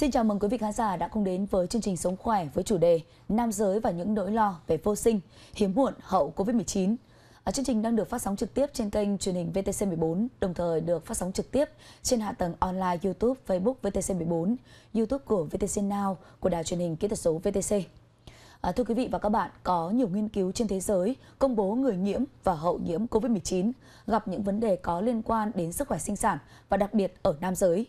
Xin chào mừng quý vị khán giả đã cùng đến với chương trình Sống Khỏe với chủ đề Nam giới và những nỗi lo về vô sinh, hiếm muộn hậu Covid-19. À, chương trình đang được phát sóng trực tiếp trên kênh truyền hình VTC14, đồng thời được phát sóng trực tiếp trên hạ tầng online YouTube, Facebook VTC14, YouTube của VTC Now của đài truyền hình kỹ thuật số VTC. À, thưa quý vị và các bạn, có nhiều nghiên cứu trên thế giới công bố người nhiễm và hậu nhiễm COVID-19 gặp những vấn đề có liên quan đến sức khỏe sinh sản và đặc biệt ở nam giới.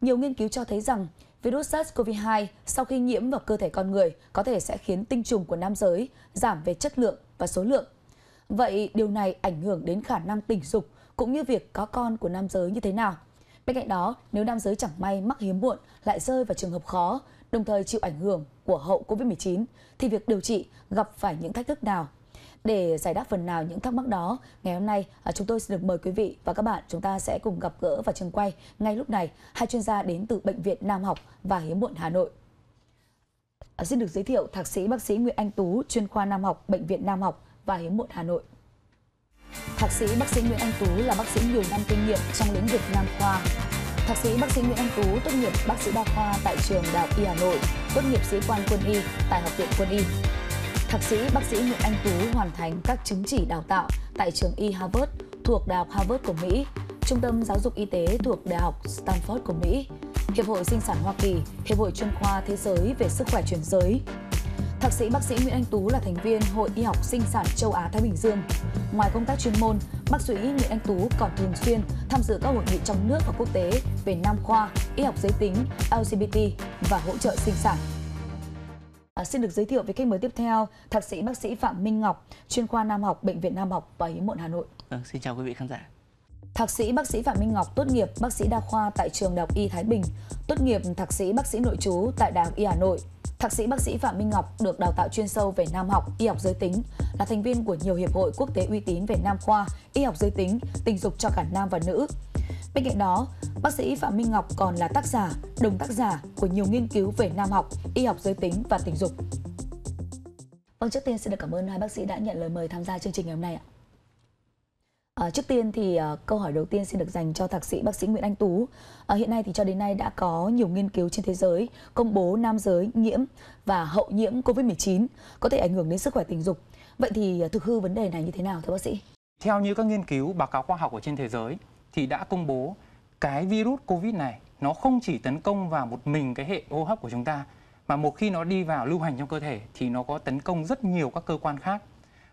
Nhiều nghiên cứu cho thấy rằng virus SARS-CoV-2 sau khi nhiễm vào cơ thể con người có thể sẽ khiến tinh trùng của nam giới giảm về chất lượng và số lượng. Vậy điều này ảnh hưởng đến khả năng tình dục cũng như việc có con của nam giới như thế nào? Bên cạnh đó, nếu nam giới chẳng may mắc hiếm muộn lại rơi vào trường hợp khó, đồng thời chịu ảnh hưởng của hậu COVID-19, thì việc điều trị gặp phải những thách thức nào để giải đáp phần nào những thắc mắc đó, ngày hôm nay à, chúng tôi sẽ được mời quý vị và các bạn chúng ta sẽ cùng gặp gỡ và trường quay ngay lúc này hai chuyên gia đến từ Bệnh viện Nam học và Hiếm muộn Hà Nội. À, xin được giới thiệu Thạc sĩ bác sĩ Nguyễn Anh Tú, chuyên khoa Nam học, Bệnh viện Nam học và Hiếm muộn Hà Nội. Thạc sĩ bác sĩ Nguyễn Anh Tú là bác sĩ nhiều năm kinh nghiệm trong lĩnh vực nam khoa. Thạc sĩ bác sĩ Nguyễn Anh Tú tốt nghiệp bác sĩ đa khoa tại trường Đại học Y Hà Nội, tốt nghiệp sĩ quan quân y tại Học viện Quân y, Thạc sĩ bác sĩ Nguyễn Anh Tú hoàn thành các chứng chỉ đào tạo tại trường y Harvard thuộc Đại học Harvard của Mỹ, Trung tâm Giáo dục Y tế thuộc Đại học Stanford của Mỹ, Hiệp hội Sinh sản Hoa Kỳ, Hiệp hội chuyên khoa thế giới về sức khỏe chuyển giới. Thạc sĩ bác sĩ Nguyễn Anh Tú là thành viên Hội Y học Sinh sản Châu Á Thái Bình Dương. Ngoài công tác chuyên môn, bác sĩ Nguyễn Anh Tú còn thường xuyên tham dự các hội nghị trong nước và quốc tế về nam khoa, y học giới tính, LGBT và hỗ trợ sinh sản. À, xin được giới thiệu với khách mời tiếp theo, thạc sĩ bác sĩ Phạm Minh Ngọc, chuyên khoa Nam học, Bệnh viện Nam học và Hiếm muộn Hà Nội. Ừ, xin chào quý vị khán giả. Thạc sĩ bác sĩ Phạm Minh Ngọc tốt nghiệp bác sĩ đa khoa tại trường Đại học Y Thái Bình, tốt nghiệp thạc sĩ bác sĩ nội trú tại Đại học Y Hà Nội Thạc sĩ bác sĩ Phạm Minh Ngọc được đào tạo chuyên sâu về nam học, y học giới tính, là thành viên của nhiều hiệp hội quốc tế uy tín về nam khoa, y học giới tính, tình dục cho cả nam và nữ. Bên cạnh đó, bác sĩ Phạm Minh Ngọc còn là tác giả, đồng tác giả của nhiều nghiên cứu về nam học, y học giới tính và tình dục. Vâng, trước tiên xin được cảm ơn hai bác sĩ đã nhận lời mời tham gia chương trình ngày hôm nay ạ. À, trước tiên thì à, câu hỏi đầu tiên xin được dành cho thạc sĩ bác sĩ Nguyễn Anh Tú. À, hiện nay thì cho đến nay đã có nhiều nghiên cứu trên thế giới công bố nam giới nhiễm và hậu nhiễm COVID-19 có thể ảnh hưởng đến sức khỏe tình dục. Vậy thì à, thực hư vấn đề này như thế nào thưa bác sĩ? Theo như các nghiên cứu báo cáo khoa học ở trên thế giới thì đã công bố cái virus COVID này nó không chỉ tấn công vào một mình cái hệ hô hấp của chúng ta mà một khi nó đi vào lưu hành trong cơ thể thì nó có tấn công rất nhiều các cơ quan khác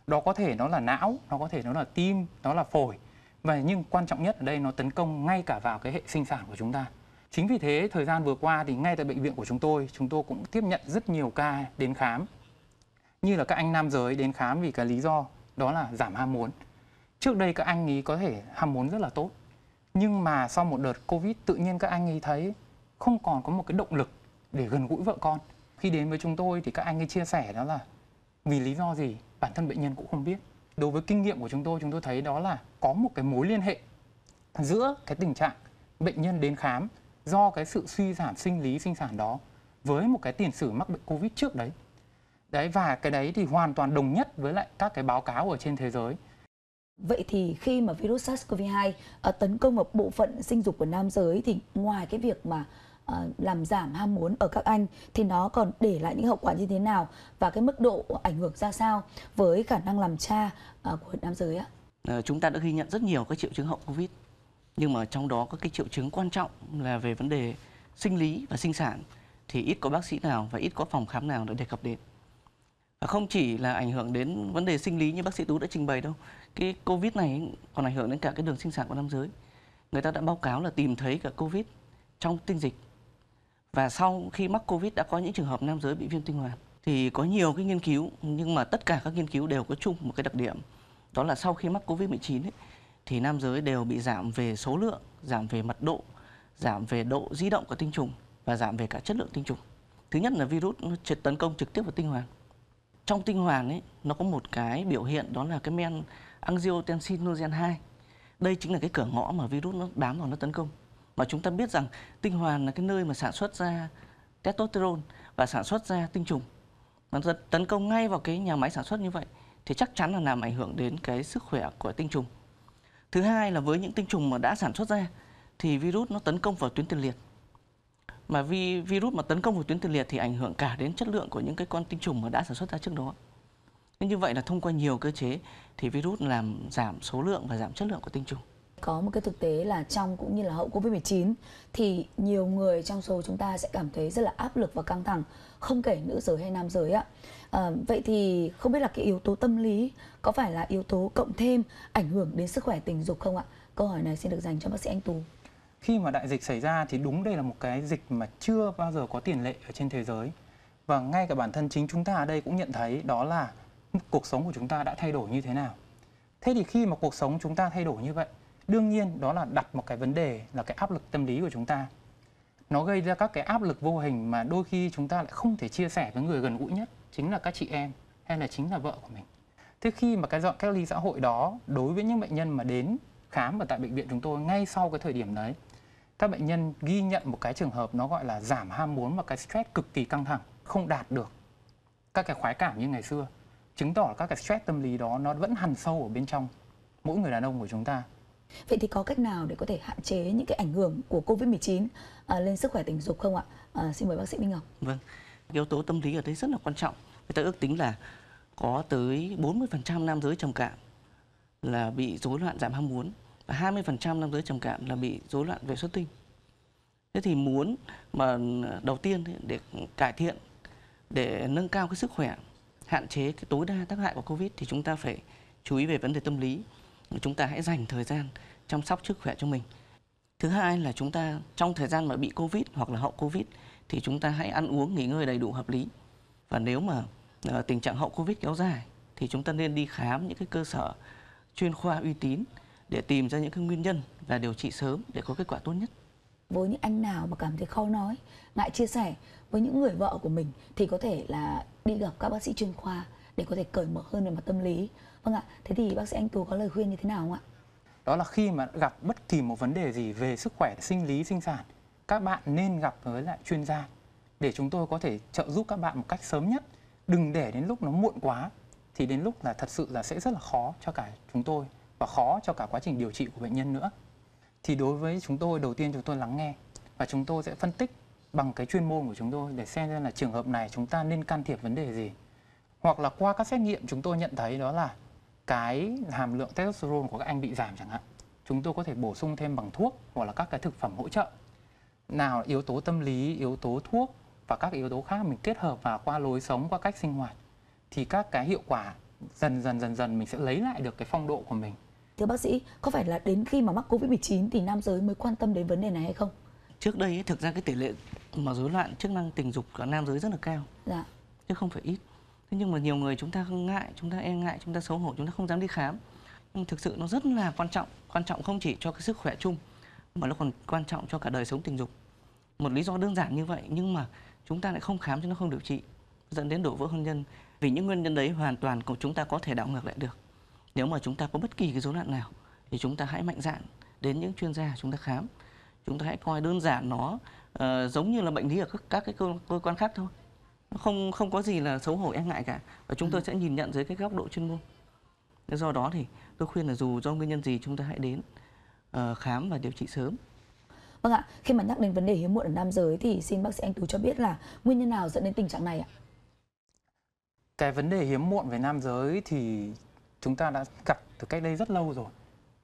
đó có thể nó là não nó có thể nó là tim nó là phổi và nhưng quan trọng nhất ở đây nó tấn công ngay cả vào cái hệ sinh sản của chúng ta chính vì thế thời gian vừa qua thì ngay tại bệnh viện của chúng tôi chúng tôi cũng tiếp nhận rất nhiều ca đến khám như là các anh nam giới đến khám vì cái lý do đó là giảm ham muốn trước đây các anh ấy có thể ham muốn rất là tốt nhưng mà sau một đợt covid tự nhiên các anh ấy thấy không còn có một cái động lực để gần gũi vợ con khi đến với chúng tôi thì các anh ấy chia sẻ đó là vì lý do gì bản thân bệnh nhân cũng không biết đối với kinh nghiệm của chúng tôi chúng tôi thấy đó là có một cái mối liên hệ giữa cái tình trạng bệnh nhân đến khám do cái sự suy giảm sinh lý sinh sản đó với một cái tiền sử mắc bệnh covid trước đấy đấy và cái đấy thì hoàn toàn đồng nhất với lại các cái báo cáo ở trên thế giới Vậy thì khi mà virus SARS-CoV-2 à, tấn công vào bộ phận sinh dục của nam giới thì ngoài cái việc mà Ờ, làm giảm ham muốn ở các anh thì nó còn để lại những hậu quả như thế nào và cái mức độ ảnh hưởng ra sao với khả năng làm cha ờ, của nam giới ạ? Ờ, chúng ta đã ghi nhận rất nhiều các triệu chứng hậu Covid nhưng mà trong đó có cái triệu chứng quan trọng là về vấn đề sinh lý và sinh sản thì ít có bác sĩ nào và ít có phòng khám nào đã đề cập đến. Và không chỉ là ảnh hưởng đến vấn đề sinh lý như bác sĩ Tú đã trình bày đâu, cái Covid này còn ảnh hưởng đến cả cái đường sinh sản của nam giới. Người ta đã báo cáo là tìm thấy cả Covid trong tinh dịch và sau khi mắc Covid đã có những trường hợp nam giới bị viêm tinh hoàn thì có nhiều cái nghiên cứu nhưng mà tất cả các nghiên cứu đều có chung một cái đặc điểm đó là sau khi mắc Covid-19 thì nam giới đều bị giảm về số lượng, giảm về mật độ, giảm về độ di động của tinh trùng và giảm về cả chất lượng tinh trùng. Thứ nhất là virus nó trực tấn công trực tiếp vào tinh hoàn. Trong tinh hoàn ấy nó có một cái biểu hiện đó là cái men angiotensinogen 2. Đây chính là cái cửa ngõ mà virus nó bám vào nó tấn công mà chúng ta biết rằng tinh hoàn là cái nơi mà sản xuất ra testosterone và sản xuất ra tinh trùng mà tấn công ngay vào cái nhà máy sản xuất như vậy thì chắc chắn là làm ảnh hưởng đến cái sức khỏe của tinh trùng thứ hai là với những tinh trùng mà đã sản xuất ra thì virus nó tấn công vào tuyến tiền liệt mà vi, virus mà tấn công vào tuyến tiền liệt thì ảnh hưởng cả đến chất lượng của những cái con tinh trùng mà đã sản xuất ra trước đó nên như vậy là thông qua nhiều cơ chế thì virus làm giảm số lượng và giảm chất lượng của tinh trùng có một cái thực tế là trong cũng như là hậu Covid-19 thì nhiều người trong số chúng ta sẽ cảm thấy rất là áp lực và căng thẳng, không kể nữ giới hay nam giới ạ. À, vậy thì không biết là cái yếu tố tâm lý có phải là yếu tố cộng thêm ảnh hưởng đến sức khỏe tình dục không ạ? Câu hỏi này xin được dành cho bác sĩ Anh Tú khi mà đại dịch xảy ra thì đúng đây là một cái dịch mà chưa bao giờ có tiền lệ ở trên thế giới và ngay cả bản thân chính chúng ta ở đây cũng nhận thấy đó là cuộc sống của chúng ta đã thay đổi như thế nào thế thì khi mà cuộc sống chúng ta thay đổi như vậy đương nhiên đó là đặt một cái vấn đề là cái áp lực tâm lý của chúng ta nó gây ra các cái áp lực vô hình mà đôi khi chúng ta lại không thể chia sẻ với người gần gũi nhất chính là các chị em hay là chính là vợ của mình thế khi mà cái dọn cách ly xã hội đó đối với những bệnh nhân mà đến khám ở tại bệnh viện chúng tôi ngay sau cái thời điểm đấy các bệnh nhân ghi nhận một cái trường hợp nó gọi là giảm ham muốn và cái stress cực kỳ căng thẳng không đạt được các cái khoái cảm như ngày xưa chứng tỏ các cái stress tâm lý đó nó vẫn hằn sâu ở bên trong mỗi người đàn ông của chúng ta Vậy thì có cách nào để có thể hạn chế những cái ảnh hưởng của Covid-19 à, lên sức khỏe tình dục không ạ? À, xin mời bác sĩ Minh Ngọc. Vâng, yếu tố tâm lý ở đây rất là quan trọng. Người ta ước tính là có tới 40% nam giới trầm cảm là bị rối loạn giảm ham muốn và 20% nam giới trầm cảm là bị rối loạn về xuất tinh. Thế thì muốn mà đầu tiên để cải thiện để nâng cao cái sức khỏe, hạn chế cái tối đa tác hại của Covid thì chúng ta phải chú ý về vấn đề tâm lý chúng ta hãy dành thời gian chăm sóc sức khỏe cho mình thứ hai là chúng ta trong thời gian mà bị covid hoặc là hậu covid thì chúng ta hãy ăn uống nghỉ ngơi đầy đủ hợp lý và nếu mà uh, tình trạng hậu covid kéo dài thì chúng ta nên đi khám những cái cơ sở chuyên khoa uy tín để tìm ra những cái nguyên nhân và điều trị sớm để có kết quả tốt nhất với những anh nào mà cảm thấy khó nói ngại chia sẻ với những người vợ của mình thì có thể là đi gặp các bác sĩ chuyên khoa để có thể cởi mở hơn về mặt tâm lý vâng ạ thế thì bác sĩ anh tú có lời khuyên như thế nào không ạ đó là khi mà gặp bất kỳ một vấn đề gì về sức khỏe sinh lý sinh sản các bạn nên gặp với lại chuyên gia để chúng tôi có thể trợ giúp các bạn một cách sớm nhất đừng để đến lúc nó muộn quá thì đến lúc là thật sự là sẽ rất là khó cho cả chúng tôi và khó cho cả quá trình điều trị của bệnh nhân nữa thì đối với chúng tôi đầu tiên chúng tôi lắng nghe và chúng tôi sẽ phân tích bằng cái chuyên môn của chúng tôi để xem ra là trường hợp này chúng ta nên can thiệp vấn đề gì hoặc là qua các xét nghiệm chúng tôi nhận thấy đó là cái hàm lượng testosterone của các anh bị giảm chẳng hạn chúng tôi có thể bổ sung thêm bằng thuốc hoặc là các cái thực phẩm hỗ trợ nào yếu tố tâm lý yếu tố thuốc và các yếu tố khác mình kết hợp vào qua lối sống qua cách sinh hoạt thì các cái hiệu quả dần dần dần dần mình sẽ lấy lại được cái phong độ của mình thưa bác sĩ có phải là đến khi mà mắc covid 19 thì nam giới mới quan tâm đến vấn đề này hay không trước đây ấy, thực ra cái tỷ lệ mà rối loạn chức năng tình dục của nam giới rất là cao dạ. chứ không phải ít thế nhưng mà nhiều người chúng ta ngại chúng ta e ngại chúng ta xấu hổ chúng ta không dám đi khám nhưng thực sự nó rất là quan trọng quan trọng không chỉ cho cái sức khỏe chung mà nó còn quan trọng cho cả đời sống tình dục một lý do đơn giản như vậy nhưng mà chúng ta lại không khám cho nó không điều trị dẫn đến đổ vỡ hôn nhân vì những nguyên nhân đấy hoàn toàn của chúng ta có thể đảo ngược lại được nếu mà chúng ta có bất kỳ cái rối loạn nào thì chúng ta hãy mạnh dạn đến những chuyên gia chúng ta khám chúng ta hãy coi đơn giản nó uh, giống như là bệnh lý ở các, các cái cơ, cơ quan khác thôi không không có gì là xấu hổ e ngại cả và chúng tôi ừ. sẽ nhìn nhận dưới cái góc độ chuyên môn do đó thì tôi khuyên là dù do nguyên nhân gì chúng ta hãy đến uh, khám và điều trị sớm vâng ạ khi mà nhắc đến vấn đề hiếm muộn ở nam giới thì xin bác sĩ anh tú cho biết là nguyên nhân nào dẫn đến tình trạng này ạ cái vấn đề hiếm muộn về nam giới thì chúng ta đã gặp từ cách đây rất lâu rồi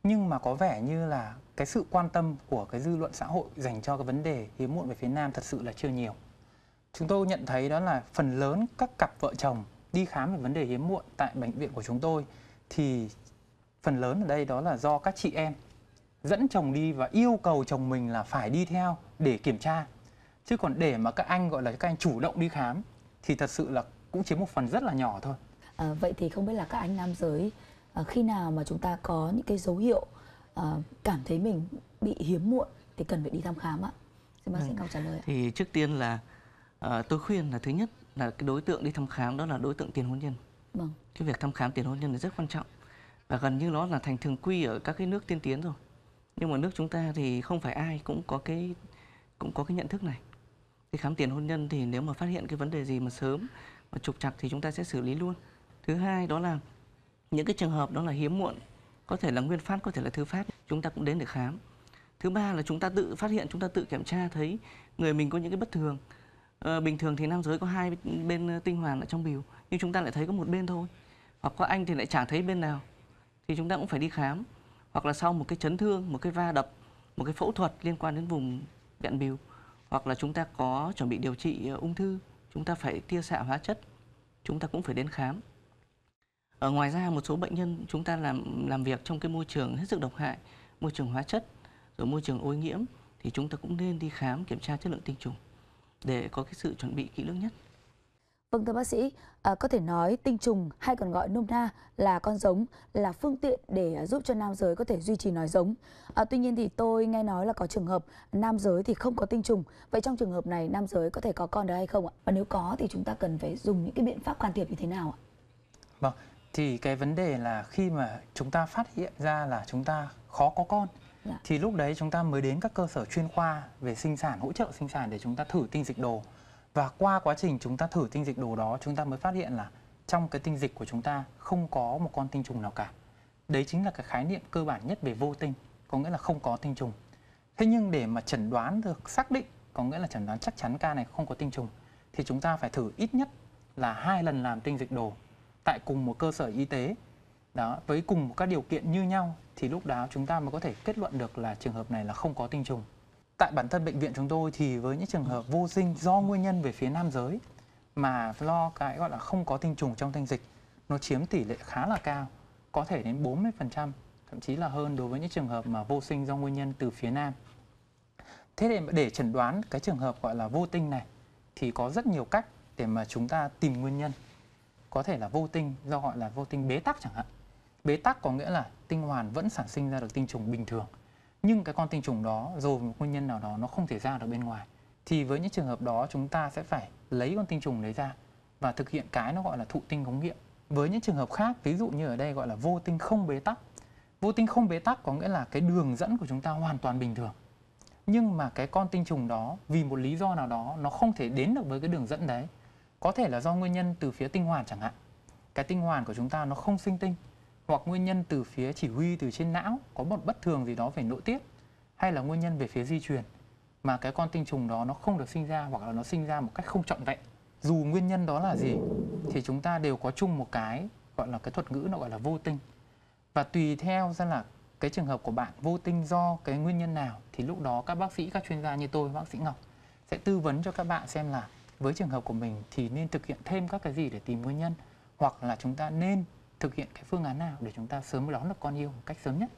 nhưng mà có vẻ như là cái sự quan tâm của cái dư luận xã hội dành cho cái vấn đề hiếm muộn về phía nam thật sự là chưa nhiều Chúng tôi nhận thấy đó là phần lớn các cặp vợ chồng đi khám về vấn đề hiếm muộn tại bệnh viện của chúng tôi thì phần lớn ở đây đó là do các chị em dẫn chồng đi và yêu cầu chồng mình là phải đi theo để kiểm tra. Chứ còn để mà các anh gọi là các anh chủ động đi khám thì thật sự là cũng chiếm một phần rất là nhỏ thôi. À, vậy thì không biết là các anh nam giới à, khi nào mà chúng ta có những cái dấu hiệu à, cảm thấy mình bị hiếm muộn thì cần phải đi thăm khám ạ. Xin bác sĩ vâng. câu trả lời. Ạ. Thì trước tiên là Ờ, tôi khuyên là thứ nhất là cái đối tượng đi thăm khám đó là đối tượng tiền hôn nhân vâng. cái việc thăm khám tiền hôn nhân là rất quan trọng và gần như nó là thành thường quy ở các cái nước tiên tiến rồi nhưng mà nước chúng ta thì không phải ai cũng có cái cũng có cái nhận thức này thì khám tiền hôn nhân thì nếu mà phát hiện cái vấn đề gì mà sớm mà trục trặc thì chúng ta sẽ xử lý luôn thứ hai đó là những cái trường hợp đó là hiếm muộn có thể là nguyên phát có thể là thứ phát chúng ta cũng đến để khám thứ ba là chúng ta tự phát hiện chúng ta tự kiểm tra thấy người mình có những cái bất thường Ờ, bình thường thì nam giới có hai bên ờ, tinh hoàn ở trong bìu nhưng chúng ta lại thấy có một bên thôi hoặc có anh thì lại chẳng thấy bên nào thì chúng ta cũng phải đi khám hoặc là sau một cái chấn thương một cái va đập một cái phẫu thuật liên quan đến vùng vẹn bìu hoặc là chúng ta có chuẩn bị điều trị ờ, ung thư chúng ta phải tia xạ hóa chất chúng ta cũng phải đến khám ở ngoài ra một số bệnh nhân chúng ta làm làm việc trong cái môi trường hết sức độc hại môi trường hóa chất rồi môi trường ô nhiễm thì chúng ta cũng nên đi khám kiểm tra chất lượng tinh trùng để có cái sự chuẩn bị kỹ lưỡng nhất. Vâng thưa bác sĩ, à, có thể nói tinh trùng hay còn gọi nôm na là con giống là phương tiện để giúp cho nam giới có thể duy trì nòi giống. À, tuy nhiên thì tôi nghe nói là có trường hợp nam giới thì không có tinh trùng. Vậy trong trường hợp này nam giới có thể có con được hay không ạ? Và nếu có thì chúng ta cần phải dùng những cái biện pháp can thiệp như thế nào ạ? Vâng, thì cái vấn đề là khi mà chúng ta phát hiện ra là chúng ta khó có con dạ. thì lúc đấy chúng ta mới đến các cơ sở chuyên khoa về sinh sản hỗ trợ sinh sản để chúng ta thử tinh dịch đồ và qua quá trình chúng ta thử tinh dịch đồ đó chúng ta mới phát hiện là trong cái tinh dịch của chúng ta không có một con tinh trùng nào cả đấy chính là cái khái niệm cơ bản nhất về vô tinh có nghĩa là không có tinh trùng thế nhưng để mà chẩn đoán được xác định có nghĩa là chẩn đoán chắc chắn ca này không có tinh trùng thì chúng ta phải thử ít nhất là hai lần làm tinh dịch đồ tại cùng một cơ sở y tế đó với cùng các điều kiện như nhau thì lúc đó chúng ta mới có thể kết luận được là trường hợp này là không có tinh trùng tại bản thân bệnh viện chúng tôi thì với những trường hợp vô sinh do nguyên nhân về phía nam giới mà lo cái gọi là không có tinh trùng trong thanh dịch nó chiếm tỷ lệ khá là cao có thể đến 40% thậm chí là hơn đối với những trường hợp mà vô sinh do nguyên nhân từ phía nam thế để để chẩn đoán cái trường hợp gọi là vô tinh này thì có rất nhiều cách để mà chúng ta tìm nguyên nhân có thể là vô tinh do gọi là vô tinh bế tắc chẳng hạn bế tắc có nghĩa là tinh hoàn vẫn sản sinh ra được tinh trùng bình thường nhưng cái con tinh trùng đó dù một nguyên nhân nào đó nó không thể ra được bên ngoài thì với những trường hợp đó chúng ta sẽ phải lấy con tinh trùng đấy ra và thực hiện cái nó gọi là thụ tinh ống nghiệm với những trường hợp khác ví dụ như ở đây gọi là vô tinh không bế tắc vô tinh không bế tắc có nghĩa là cái đường dẫn của chúng ta hoàn toàn bình thường nhưng mà cái con tinh trùng đó vì một lý do nào đó nó không thể đến được với cái đường dẫn đấy có thể là do nguyên nhân từ phía tinh hoàn chẳng hạn cái tinh hoàn của chúng ta nó không sinh tinh hoặc nguyên nhân từ phía chỉ huy từ trên não có một bất thường gì đó về nội tiết hay là nguyên nhân về phía di truyền mà cái con tinh trùng đó nó không được sinh ra hoặc là nó sinh ra một cách không trọn vẹn dù nguyên nhân đó là gì thì chúng ta đều có chung một cái gọi là cái thuật ngữ nó gọi là vô tinh và tùy theo ra là cái trường hợp của bạn vô tinh do cái nguyên nhân nào thì lúc đó các bác sĩ các chuyên gia như tôi bác sĩ ngọc sẽ tư vấn cho các bạn xem là với trường hợp của mình thì nên thực hiện thêm các cái gì để tìm nguyên nhân hoặc là chúng ta nên thực hiện cái phương án nào để chúng ta sớm đón được con yêu một cách sớm nhất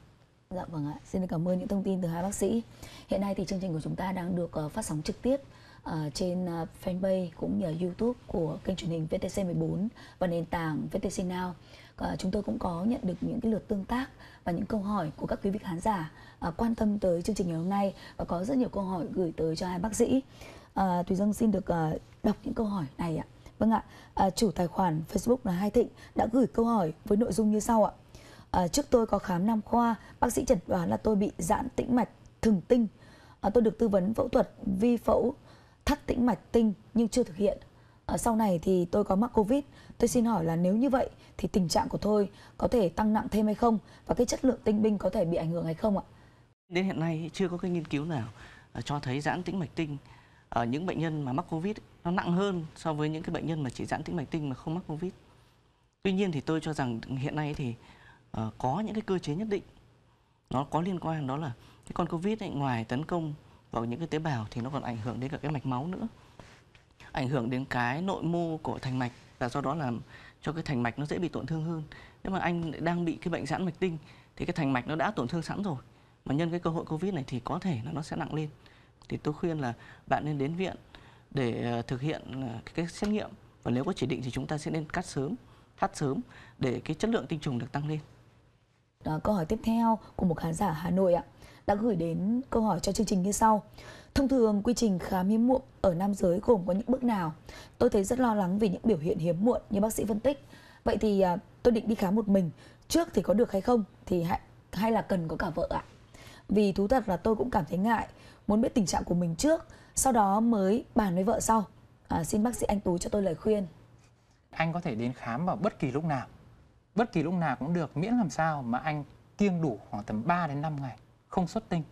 Dạ vâng ạ, xin cảm ơn những thông tin từ hai bác sĩ. Hiện nay thì chương trình của chúng ta đang được ờ, phát sóng trực tiếp ờ, trên ờ, fanpage cũng như YouTube của kênh truyền hình VTC14 và nền tảng VTC Now. chúng tôi cũng có nhận được những cái lượt tương tác và những câu hỏi của các quý vị khán giả quan tâm tới chương trình ngày hôm nay và có rất nhiều câu hỏi gửi tới cho hai bác sĩ. Thùy Dương xin được đọc những câu hỏi này ạ. Vâng ạ, à, chủ tài khoản Facebook là Hai Thịnh đã gửi câu hỏi với nội dung như sau ạ. À, trước tôi có khám nam khoa, bác sĩ chẩn đoán là tôi bị giãn tĩnh mạch thừng tinh. À, tôi được tư vấn phẫu thuật vi phẫu thắt tĩnh mạch tinh nhưng chưa thực hiện. À, sau này thì tôi có mắc Covid. Tôi xin hỏi là nếu như vậy thì tình trạng của tôi có thể tăng nặng thêm hay không và cái chất lượng tinh binh có thể bị ảnh hưởng hay không ạ? Đến hiện nay chưa có cái nghiên cứu nào à, cho thấy giãn tĩnh mạch tinh ở những bệnh nhân mà mắc Covid nó nặng hơn so với những cái bệnh nhân mà chỉ giãn tĩnh mạch tinh mà không mắc covid tuy nhiên thì tôi cho rằng hiện nay thì uh, có những cái cơ chế nhất định nó có liên quan đó là cái con covid ấy, ngoài tấn công vào những cái tế bào thì nó còn ảnh hưởng đến cả cái mạch máu nữa ảnh hưởng đến cái nội mô của thành mạch và do đó làm cho cái thành mạch nó dễ bị tổn thương hơn nếu mà anh đang bị cái bệnh giãn mạch tinh thì cái thành mạch nó đã tổn thương sẵn rồi mà nhân cái cơ hội covid này thì có thể là nó sẽ nặng lên thì tôi khuyên là bạn nên đến viện để ờ, thực hiện ờ, cái xét nghiệm và nếu có chỉ định thì chúng ta sẽ nên cắt sớm thắt sớm để cái chất lượng tinh trùng được tăng lên à, câu hỏi tiếp theo của một khán giả Hà Nội ạ đã gửi đến câu hỏi cho chương trình như sau thông thường quy trình khám hiếm muộn ở nam giới gồm có những bước nào tôi thấy rất lo lắng vì những biểu hiện hiếm muộn như bác sĩ phân tích vậy thì à, tôi định đi khám một mình trước thì có được hay không thì hãy hay là cần có cả vợ ạ vì thú thật là tôi cũng cảm thấy ngại muốn biết tình trạng của mình trước sau đó mới bàn với vợ sau à, xin bác sĩ anh tú cho tôi lời khuyên anh có thể đến khám vào bất kỳ lúc nào bất kỳ lúc nào cũng được miễn làm sao mà anh kiêng đủ khoảng tầm 3 đến 5 ngày không xuất tinh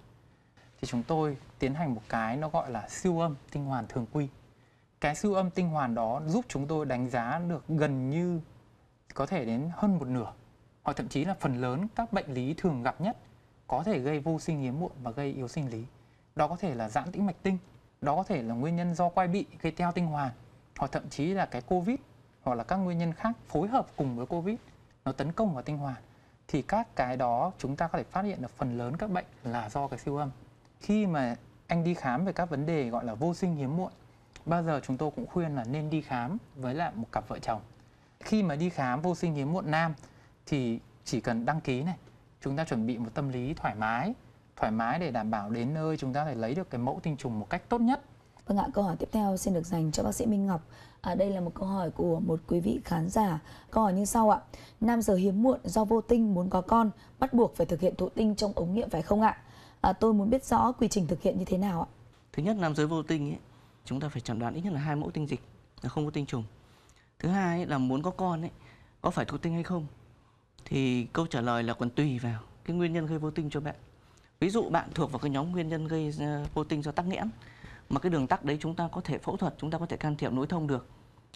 thì chúng tôi tiến hành một cái nó gọi là siêu âm tinh hoàn thường quy cái siêu âm tinh hoàn đó giúp chúng tôi đánh giá được gần như có thể đến hơn một nửa hoặc thậm chí là phần lớn các bệnh lý thường gặp nhất có thể gây vô sinh hiếm muộn và gây yếu sinh lý đó có thể là giãn tĩnh mạch tinh đó có thể là nguyên nhân do quay bị gây teo tinh hoàn hoặc thậm chí là cái covid hoặc là các nguyên nhân khác phối hợp cùng với covid nó tấn công vào tinh hoàn thì các cái đó chúng ta có thể phát hiện là phần lớn các bệnh là do cái siêu âm khi mà anh đi khám về các vấn đề gọi là vô sinh hiếm muộn bao giờ chúng tôi cũng khuyên là nên đi khám với lại một cặp vợ chồng khi mà đi khám vô sinh hiếm muộn nam thì chỉ cần đăng ký này chúng ta chuẩn bị một tâm lý thoải mái thoải mái để đảm bảo đến nơi chúng ta phải lấy được cái mẫu tinh trùng một cách tốt nhất. Vâng ạ, câu hỏi tiếp theo xin được dành cho bác sĩ Minh Ngọc. À, đây là một câu hỏi của một quý vị khán giả. Câu hỏi như sau ạ. Nam giới hiếm muộn do vô tinh muốn có con, bắt buộc phải thực hiện thụ tinh trong ống nghiệm phải không ạ? À, tôi muốn biết rõ quy trình thực hiện như thế nào ạ. Thứ nhất, nam giới vô tinh ấy, chúng ta phải chẩn đoán ít nhất là hai mẫu tinh dịch là không có tinh trùng. Thứ hai ấy, là muốn có con ấy, có phải thụ tinh hay không? Thì câu trả lời là còn tùy vào cái nguyên nhân gây vô tinh cho bạn ví dụ bạn thuộc vào cái nhóm nguyên nhân gây ờ, vô tinh do tắc nghẽn mà cái đường tắc đấy chúng ta có thể phẫu thuật chúng ta có thể can thiệp nối thông được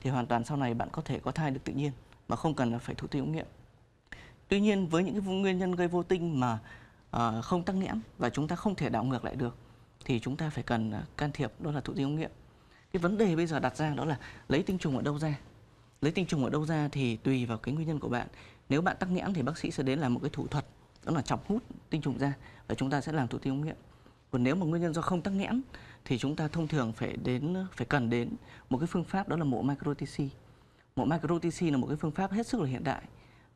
thì hoàn toàn sau này bạn có thể có thai được tự nhiên mà không cần phải thụ tinh ống nghiệm tuy nhiên với những cái nguyên nhân gây vô tinh mà à, không tắc nghẽn và chúng ta không thể đảo ngược lại được thì chúng ta phải cần ờ, can thiệp đó là thụ tinh ống nghiệm cái vấn đề bây giờ đặt ra đó là lấy tinh trùng ở đâu ra lấy tinh trùng ở đâu ra thì tùy vào cái nguyên nhân của bạn nếu bạn tắc nghẽn thì bác sĩ sẽ đến làm một cái thủ thuật đó là chọc hút tinh trùng ra và chúng ta sẽ làm thụ tinh ống nghiệm còn nếu mà nguyên nhân do không tắc nghẽn thì chúng ta thông thường phải đến phải cần đến một cái phương pháp đó là mổ micro TC. Mổ micro TC là một cái phương pháp hết sức là hiện đại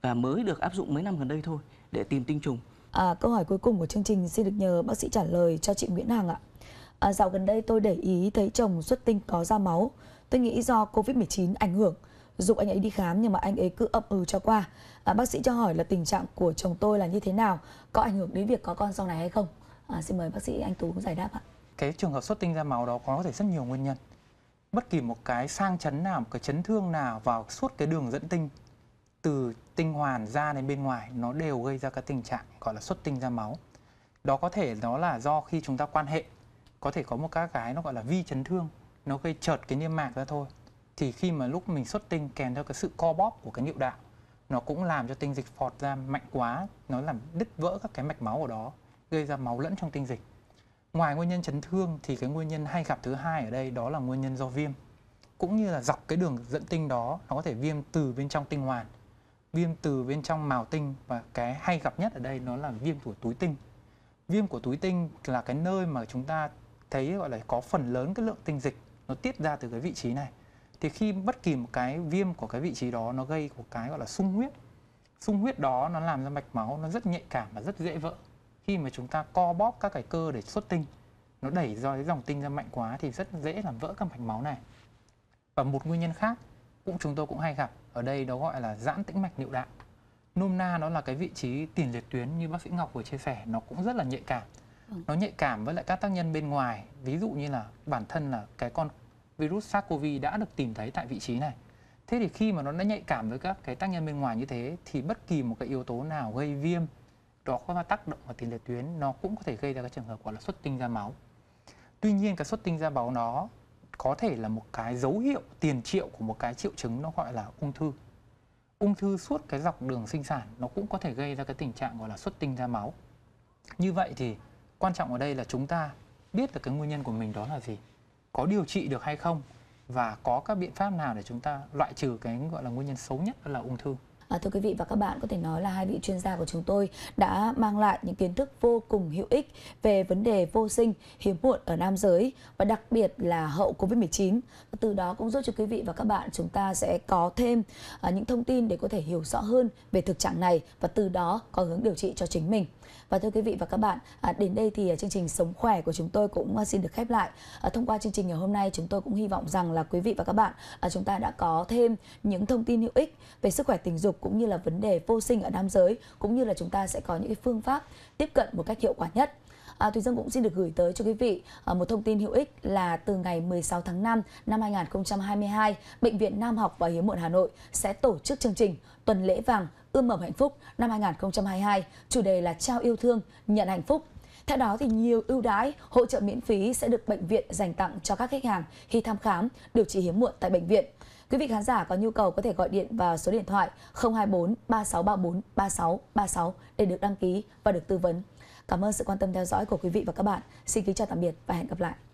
và mới được áp dụng mấy năm gần đây thôi để tìm tinh trùng. À, câu hỏi cuối cùng của chương trình xin được nhờ bác sĩ trả lời cho chị Nguyễn Hằng ạ. À, dạo gần đây tôi để ý thấy chồng xuất tinh có ra máu. Tôi nghĩ do Covid-19 ảnh hưởng dục anh ấy đi khám nhưng mà anh ấy cứ ậm ừ cho qua. À, bác sĩ cho hỏi là tình trạng của chồng tôi là như thế nào, có ảnh hưởng đến việc có con sau này hay không? À, xin mời bác sĩ Anh Tú giải đáp ạ. Cái trường hợp xuất tinh ra máu đó có thể rất nhiều nguyên nhân. Bất kỳ một cái sang chấn nào, một cái chấn thương nào vào suốt cái đường dẫn tinh từ tinh hoàn ra đến bên ngoài nó đều gây ra cái tình trạng gọi là xuất tinh ra máu. Đó có thể nó là do khi chúng ta quan hệ có thể có một cái cái nó gọi là vi chấn thương nó gây chợt cái niêm mạc ra thôi thì khi mà lúc mình xuất tinh kèm theo cái sự co bóp của cái niệu đạo nó cũng làm cho tinh dịch phọt ra mạnh quá nó làm đứt vỡ các cái mạch máu ở đó gây ra máu lẫn trong tinh dịch ngoài nguyên nhân chấn thương thì cái nguyên nhân hay gặp thứ hai ở đây đó là nguyên nhân do viêm cũng như là dọc cái đường dẫn tinh đó nó có thể viêm từ bên trong tinh hoàn viêm từ bên trong màu tinh và cái hay gặp nhất ở đây nó là viêm của túi tinh viêm của túi tinh là cái nơi mà chúng ta thấy gọi là có phần lớn cái lượng tinh dịch nó tiết ra từ cái vị trí này thì khi bất kỳ một cái viêm của cái vị trí đó nó gây một cái gọi là sung huyết sung huyết đó nó làm ra mạch máu nó rất nhạy cảm và rất dễ vỡ khi mà chúng ta co bóp các cái cơ để xuất tinh nó đẩy do cái dòng tinh ra mạnh quá thì rất dễ làm vỡ các mạch máu này và một nguyên nhân khác cũng chúng tôi cũng hay gặp ở đây đó gọi là giãn tĩnh mạch niệu đạo nôm na nó là cái vị trí tiền liệt tuyến như bác sĩ ngọc vừa chia sẻ nó cũng rất là nhạy cảm vâng. nó nhạy cảm với lại các tác nhân bên ngoài ví dụ như là bản thân là cái con virus SARS-CoV đã được tìm thấy tại vị trí này. Thế thì khi mà nó đã nhạy cảm với các cái tác nhân bên ngoài như thế thì bất kỳ một cái yếu tố nào gây viêm đó có tác động vào tiền liệt tuyến nó cũng có thể gây ra các trường hợp gọi là xuất tinh ra máu. Tuy nhiên cái xuất tinh ra máu nó có thể là một cái dấu hiệu tiền triệu của một cái triệu chứng nó gọi là ung thư. Ung thư suốt cái dọc đường sinh sản nó cũng có thể gây ra cái tình trạng gọi là xuất tinh ra máu. Như vậy thì quan trọng ở đây là chúng ta biết được cái nguyên nhân của mình đó là gì có điều trị được hay không và có các biện pháp nào để chúng ta loại trừ cái gọi là nguyên nhân xấu nhất là ung thư À, thưa quý vị và các bạn, có thể nói là hai vị chuyên gia của chúng tôi đã mang lại những kiến thức vô cùng hữu ích về vấn đề vô sinh, hiếm muộn ở nam giới và đặc biệt là hậu Covid-19. Và từ đó cũng giúp cho quý vị và các bạn chúng ta sẽ có thêm à, những thông tin để có thể hiểu rõ hơn về thực trạng này và từ đó có hướng điều trị cho chính mình. Và thưa quý vị và các bạn, à, đến đây thì à, chương trình Sống Khỏe của chúng tôi cũng à, xin được khép lại. Thông qua chương trình ngày hôm nay, chúng tôi cũng hy vọng rằng là quý vị và các bạn chúng ta đã có thêm những thông tin hữu ích về sức khỏe tình dục cũng như là vấn đề vô sinh ở nam giới, cũng như là chúng ta sẽ có những phương pháp tiếp cận một cách hiệu quả nhất. À, Thùy Dương cũng xin được gửi tới cho quý vị à, một thông tin hữu ích là từ ngày 16 tháng 5 năm 2022, Bệnh viện Nam học và Hiếm muộn Hà Nội sẽ tổ chức chương trình Tuần lễ vàng Ươm mầm hạnh phúc năm 2022, chủ đề là trao yêu thương, nhận hạnh phúc. Theo đó thì nhiều ưu đãi, hỗ trợ miễn phí sẽ được bệnh viện dành tặng cho các khách hàng khi thăm khám, điều trị hiếm muộn tại bệnh viện. Quý vị khán giả có nhu cầu có thể gọi điện vào số điện thoại 024 3634 3636 để được đăng ký và được tư vấn. Cảm ơn sự quan tâm theo dõi của quý vị và các bạn. Xin kính chào tạm biệt và hẹn gặp lại.